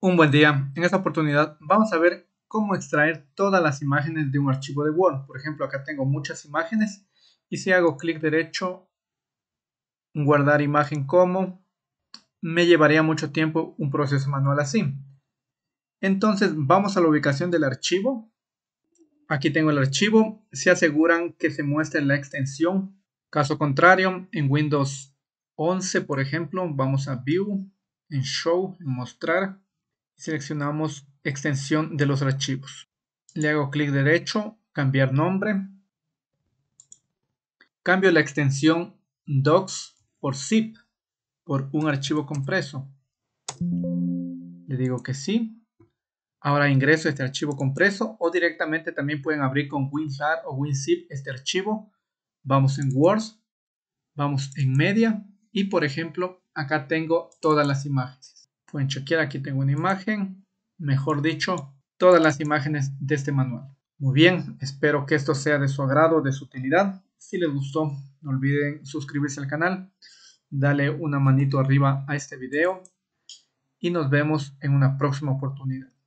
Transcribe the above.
Un buen día. En esta oportunidad vamos a ver cómo extraer todas las imágenes de un archivo de Word. Por ejemplo, acá tengo muchas imágenes y si hago clic derecho, guardar imagen como, me llevaría mucho tiempo un proceso manual así. Entonces vamos a la ubicación del archivo. Aquí tengo el archivo. Se aseguran que se muestre la extensión. Caso contrario, en Windows 11, por ejemplo, vamos a View, en Show, en Mostrar Seleccionamos extensión de los archivos. Le hago clic derecho, cambiar nombre. Cambio la extensión docs por zip, por un archivo compreso. Le digo que sí. Ahora ingreso este archivo compreso o directamente también pueden abrir con WinRAR o WinZip este archivo. Vamos en Word, vamos en Media y por ejemplo acá tengo todas las imágenes. Pueden chequear, aquí tengo una imagen, mejor dicho, todas las imágenes de este manual. Muy bien, espero que esto sea de su agrado, de su utilidad. Si les gustó, no olviden suscribirse al canal, darle una manito arriba a este video y nos vemos en una próxima oportunidad.